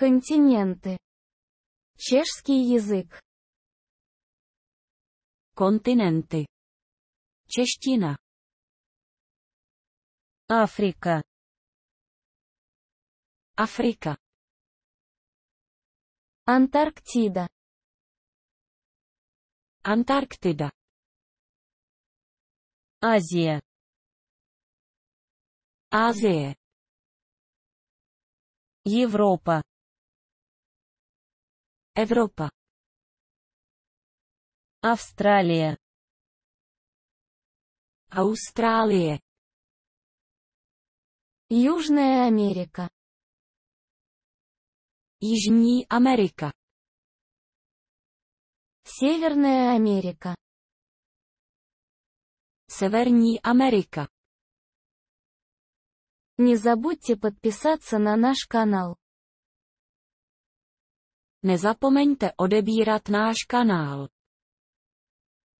Континенты. Чешский язык. Континенты. Чештина. Африка. Африка. Антарктида. Антарктида. Азия. Азия. Европа. Европа. Австралия. Австралия, Южная Америка. Южная Америка. Северная Америка. Северная Америка. Не забудьте подписаться на наш канал. Nezapomeňte odebírat náš kanál.